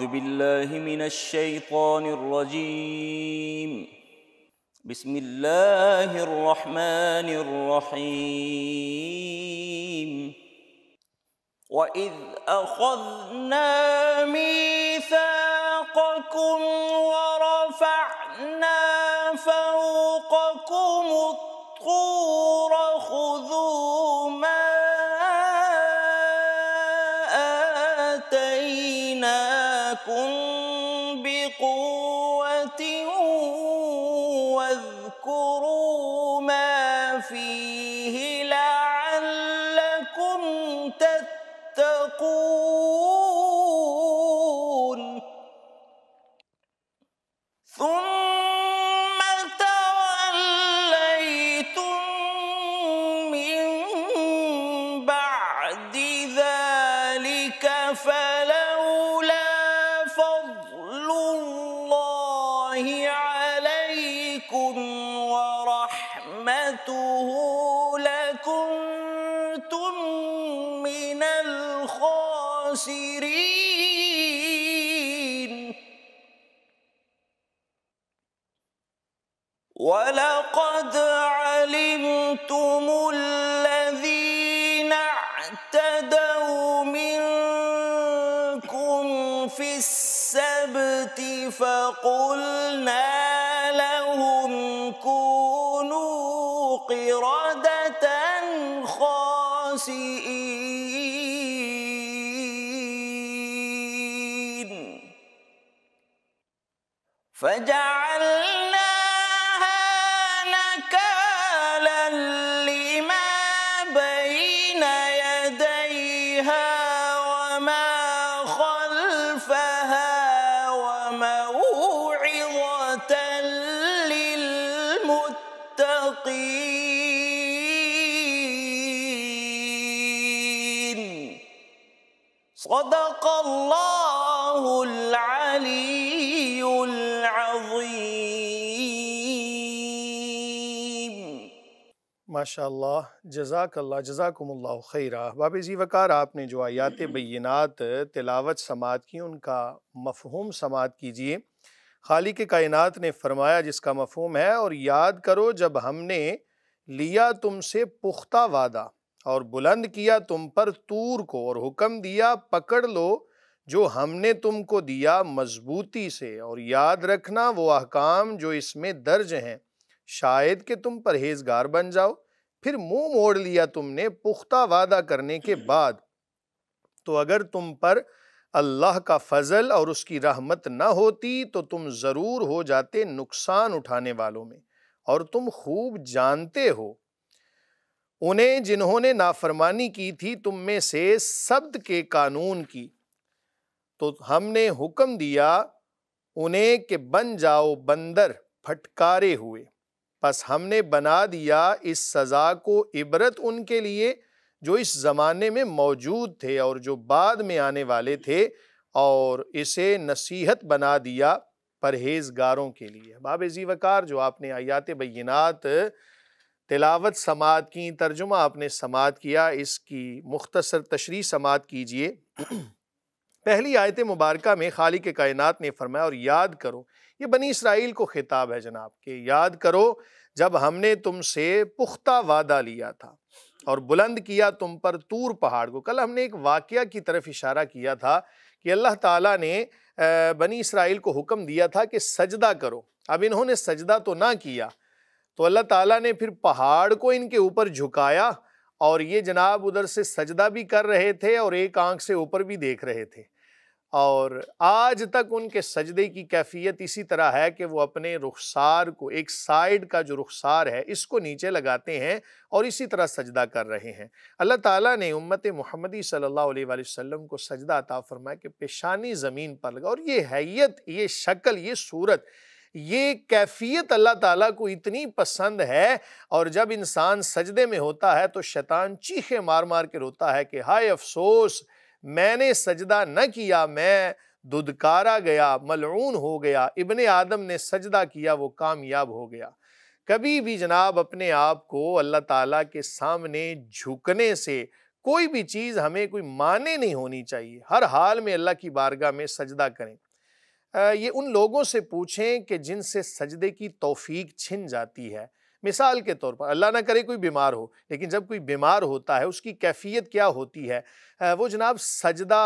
أعوذ بالله من الشيطان الرجيم بسم الله الرحمن الرحيم وإذ أخذنا ميثاقكم ورفعنا فوقكم الطور عليه لعلكم تتقون ثم توليتم من بعد ذلك ولقد علمتم الذين اعتدوا منكم في السبت فقلنا لهم كونوا قردة خاسئين فجعل خدا اللہ علی ماشاء اللہ جزاک اللہ جزاکم اللہ خیرہ باب ذی جی، وقار آپ نے جو آیات بینات تلاوت سماعت کی ان کا مفہوم سماعت کیجئے خالق کائنات نے فرمایا جس کا مفہوم ہے اور یاد کرو جب ہم نے لیا تم سے پختہ وعدہ اور بلند کیا تم پر تور کو اور حکم دیا پکڑ لو جو ہم نے تم کو دیا مضبوطی سے اور یاد رکھنا وہ احکام جو اس میں درج ہیں شاید کہ تم پرہیزگار بن جاؤ پھر منہ موڑ لیا تم نے پختہ وعدہ کرنے کے بعد تو اگر تم پر اللہ کا فضل اور اس کی رحمت نہ ہوتی تو تم ضرور ہو جاتے نقصان اٹھانے والوں میں اور تم خوب جانتے ہو انہیں جنہوں نے نافرمانی کی تھی تم میں سے سبد کے قانون کی تو ہم نے حکم دیا انہیں کہ بن جاؤ بندر پھٹکارے ہوئے ہم نے بنا دیا اس سزا کو عبرت ان کے لیے جو اس زمانے میں موجود تھے اور جو بعد میں آنے والے تھے اور اسے نصیحت بنا دیا پرہیزگاروں کے لیے باب بابار جو آپ نے آیات بینات تلاوت سماعت کی ترجمہ آپ نے سماعت کیا اس کی مختصر تشریح سماعت کیجئے پہلی آیت مبارکہ میں خالق کائنات نے فرمایا اور یاد کرو یہ بنی اسرائیل کو خطاب ہے جناب کہ یاد کرو جب ہم نے تم سے پختہ وعدہ لیا تھا اور بلند کیا تم پر تور پہاڑ کو کل ہم نے ایک واقعہ کی طرف اشارہ کیا تھا کہ اللہ تعالیٰ نے بنی اسرائیل کو حکم دیا تھا کہ سجدہ کرو اب انہوں نے سجدہ تو نہ کیا تو اللہ تعالیٰ نے پھر پہاڑ کو ان کے اوپر جھکایا اور یہ جناب ادھر سے سجدہ بھی کر رہے تھے اور ایک آنکھ سے اوپر بھی دیکھ رہے تھے اور آج تک ان کے سجدے کی کیفیت اسی طرح ہے کہ وہ اپنے رخسار کو ایک سائڈ کا جو رخسار ہے اس کو نیچے لگاتے ہیں اور اسی طرح سجدہ کر رہے ہیں اللہ تعالیٰ نے امت محمدی صلی اللہ علیہ وآلہ وسلم کو سجدہ عطا فرمایا کہ پیشانی زمین پر لگا اور یہ حیت یہ شکل یہ صورت یہ کیفیت اللہ تعالیٰ کو اتنی پسند ہے اور جب انسان سجدے میں ہوتا ہے تو شیطان چیخے مار مار کر روتا ہے کہ ہائے افسوس میں نے سجدہ نہ کیا میں ددکارا گیا ملعون ہو گیا ابن آدم نے سجدہ کیا وہ کامیاب ہو گیا کبھی بھی جناب اپنے آپ کو اللہ تعالیٰ کے سامنے جھکنے سے کوئی بھی چیز ہمیں کوئی معنی نہیں ہونی چاہیے ہر حال میں اللہ کی بارگاہ میں سجدہ کریں یہ ان لوگوں سے پوچھیں کہ جن سے سجدے کی توفیق چھن جاتی ہے مثال کے طور پر اللہ نہ کرے کوئی بیمار ہو لیکن جب کوئی بیمار ہوتا ہے اس کی کیفیت کیا ہوتی ہے وہ جناب سجدہ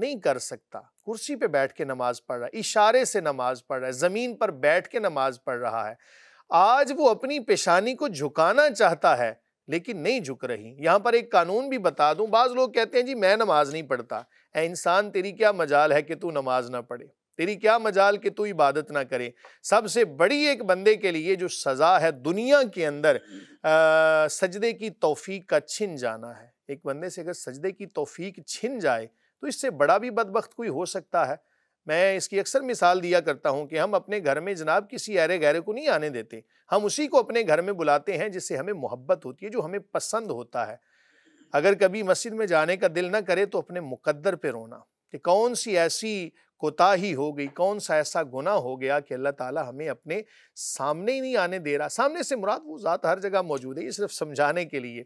نہیں کر سکتا کرسی پہ بیٹھ کے نماز پڑھ رہا ہے اشارے سے نماز پڑھ رہا ہے زمین پر بیٹھ کے نماز پڑھ رہا ہے آج وہ اپنی پیشانی کو جھکانا چاہتا ہے لیکن نہیں جھک رہی یہاں پر ایک قانون بھی بتا دوں بعض لوگ کہتے ہیں جی میں نماز نہیں پڑھتا اے انسان تیری کیا مجال ہے کہ تو نماز نہ پڑھے تیری کیا مجال کہ تو عبادت نہ کرے سب سے بڑی ایک بندے کے لیے جو سزا ہے دنیا کے اندر سجدے کی توفیق کا چھن جانا ہے ایک بندے سے اگر سجدے کی توفیق چھن جائے تو اس سے بڑا بھی بدبخت کوئی ہو سکتا ہے میں اس کی اکثر مثال دیا کرتا ہوں کہ ہم اپنے گھر میں جناب کسی ایرے گہرے کو نہیں آنے دیتے ہم اسی کو اپنے گھر میں بلاتے ہیں جس سے ہمیں محبت ہوتی ہے جو ہمیں پسند ہوتا ہے اگر کبھی مسجد میں جانے کا دل نہ کرے تو اپنے مقدر پہ رونا کہ کون سی ایسی کوتاہی ہی ہو گئی کون سا ایسا گناہ ہو گیا کہ اللہ تعالیٰ ہمیں اپنے سامنے ہی نہیں آنے دے رہا سامنے سے مراد وہ ذات ہر جگہ موجود ہے یہ صرف سمجھانے کے لیے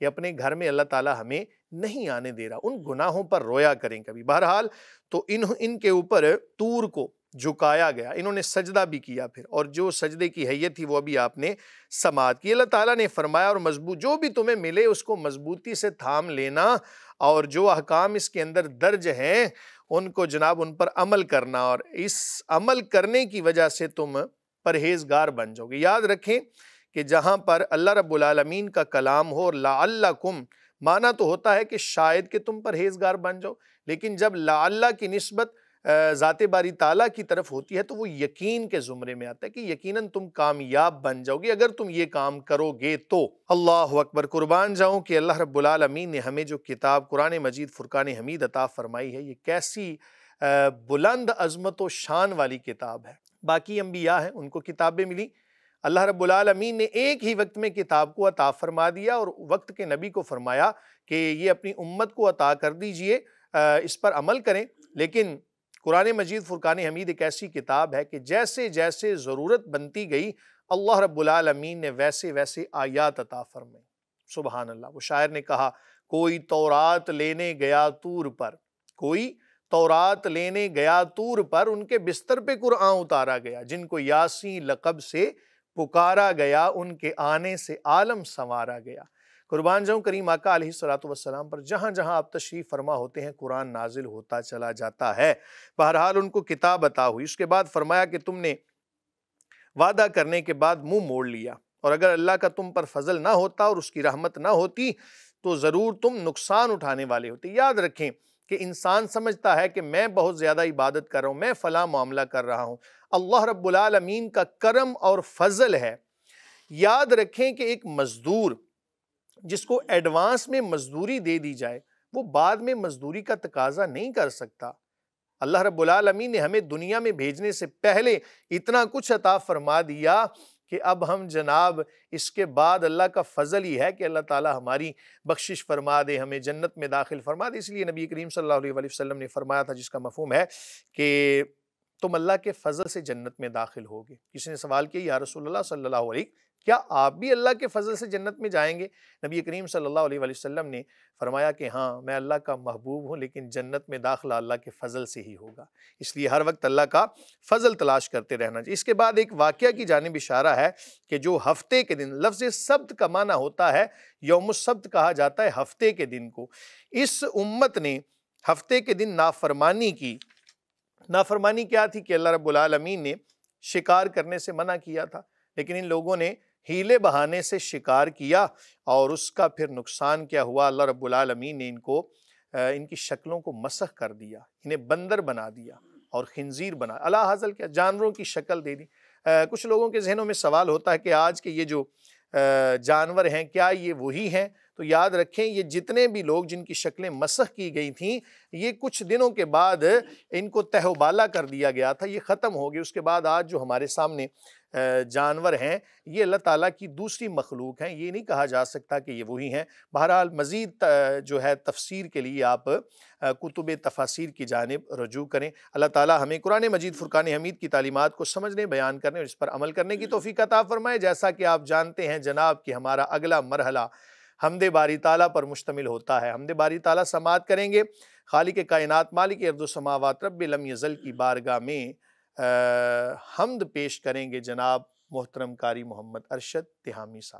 کہ اپنے گھر میں اللہ تعالیٰ ہمیں نہیں آنے دے رہا ان گناہوں پر رویا کریں کبھی بہرحال تو ان ان کے اوپر تور کو جھکایا گیا انہوں نے سجدہ بھی کیا پھر اور جو سجدے کی حیت تھی وہ ابھی آپ نے سماعت کی اللہ تعالیٰ نے فرمایا اور مضبوط جو بھی تمہیں ملے اس کو مضبوطی سے تھام لینا اور جو احکام اس کے اندر درج ہیں ان کو جناب ان پر عمل کرنا اور اس عمل کرنے کی وجہ سے تم پرہیزگار بن جاؤ گے یاد رکھیں کہ جہاں پر اللہ رب العالمین کا کلام ہو لاء اللہ کم تو ہوتا ہے کہ شاید کہ تم پرہیزگار بن جاؤ لیکن جب لا اللہ کی نسبت ذاتِ باری تعالیٰ کی طرف ہوتی ہے تو وہ یقین کے زمرے میں آتا ہے کہ یقیناً تم کامیاب بن جاؤ گے اگر تم یہ کام کرو گے تو اللہ اکبر قربان جاؤں کہ اللہ رب العالمین نے ہمیں جو کتاب قرآن مجید فرقان حمید عطا فرمائی ہے یہ کیسی بلند عظمت و شان والی کتاب ہے باقی انبیاء ہیں ان کو کتابیں ملی اللہ رب العالمین نے ایک ہی وقت میں کتاب کو عطا فرما دیا اور وقت کے نبی کو فرمایا کہ یہ اپنی امت کو عطا کر دیجئے اس پر عمل کریں لیکن قرآن مجید فرقان حمید ایک ایسی کتاب ہے کہ جیسے جیسے ضرورت بنتی گئی اللہ رب العالمین نے ویسے ویسے آیات عطا فرمائی سبحان اللہ وہ شاعر نے کہا کوئی تورات لینے گیا تور پر کوئی تورات لینے گیا تور پر ان کے بستر پہ قرآن اتارا گیا جن کو یاسی لقب سے پکارا گیا ان کے آنے سے عالم سنوارا گیا قربان جاؤں کریم آقا علیہ صلاحت وسلم پر جہاں جہاں آپ تشریف فرما ہوتے ہیں قرآن نازل ہوتا چلا جاتا ہے بہرحال ان کو کتاب بتا ہوئی اس کے بعد فرمایا کہ تم نے وعدہ کرنے کے بعد منہ موڑ لیا اور اگر اللہ کا تم پر فضل نہ ہوتا اور اس کی رحمت نہ ہوتی تو ضرور تم نقصان اٹھانے والے ہوتے یاد رکھیں کہ انسان سمجھتا ہے کہ میں بہت زیادہ عبادت کر رہا ہوں میں فلاں معاملہ کر رہا ہوں اللہ رب العالمین کا کرم اور فضل ہے یاد رکھیں کہ ایک مزدور جس کو ایڈوانس میں مزدوری دے دی جائے وہ بعد میں مزدوری کا تقاضا نہیں کر سکتا اللہ رب العالمین نے ہمیں دنیا میں بھیجنے سے پہلے اتنا کچھ عطا فرما دیا کہ اب ہم جناب اس کے بعد اللہ کا فضل ہی ہے کہ اللہ تعالی ہماری بخشش فرما دے ہمیں جنت میں داخل فرما دے اس لیے نبی کریم صلی اللہ علیہ وسلم نے فرمایا تھا جس کا مفہوم ہے کہ تم اللہ کے فضل سے جنت میں داخل ہوگے کسی نے سوال کیا یا رسول اللہ صلی اللہ علیہ کیا آپ بھی اللہ کے فضل سے جنت میں جائیں گے نبی کریم صلی اللہ علیہ وسلم نے فرمایا کہ ہاں میں اللہ کا محبوب ہوں لیکن جنت میں داخلہ اللہ کے فضل سے ہی ہوگا اس لیے ہر وقت اللہ کا فضل تلاش کرتے رہنا چاہیے اس کے بعد ایک واقعہ کی جانب اشارہ ہے کہ جو ہفتے کے دن لفظ سبت کا معنی ہوتا ہے یوم السبت کہا جاتا ہے ہفتے کے دن کو اس امت نے ہفتے کے دن نافرمانی کی نافرمانی کیا تھی کہ اللہ رب العالمین نے شکار کرنے سے منع کیا تھا لیکن ان لوگوں نے ہیلے بہانے سے شکار کیا اور اس کا پھر نقصان کیا ہوا اللہ رب العالمین نے ان کو ان کی شکلوں کو مسخ کر دیا انہیں بندر بنا دیا اور خنزیر بنا اللہ حاضل کیا جانوروں کی شکل دے دی کچھ لوگوں کے ذہنوں میں سوال ہوتا ہے کہ آج کے یہ جو جانور ہیں کیا یہ وہی ہیں تو یاد رکھیں یہ جتنے بھی لوگ جن کی شکلیں مسخ کی گئی تھیں یہ کچھ دنوں کے بعد ان کو تہوبالا کر دیا گیا تھا یہ ختم ہو گئے اس کے بعد آج جو ہمارے سامنے جانور ہیں یہ اللہ تعالیٰ کی دوسری مخلوق ہیں یہ نہیں کہا جا سکتا کہ یہ وہی ہیں بہرحال مزید جو ہے تفسیر کے لیے آپ کتب تفاصیر کی جانب رجوع کریں اللہ تعالیٰ ہمیں قرآن مجید فرقان حمید کی تعلیمات کو سمجھنے بیان کرنے اور اس پر عمل کرنے کی توفیق عطا فرمائے جیسا کہ آپ جانتے ہیں جناب کہ ہمارا اگلا مرحلہ حمد باری تعالیٰ پر مشتمل ہوتا ہے حمد باری تعالیٰ سماعت کریں گے خالق کائنات مالک ارد و سماوات رب لم یزل کی بارگاہ میں حمد پیش کریں گے جناب محترم کاری محمد ارشد تہامی صاحب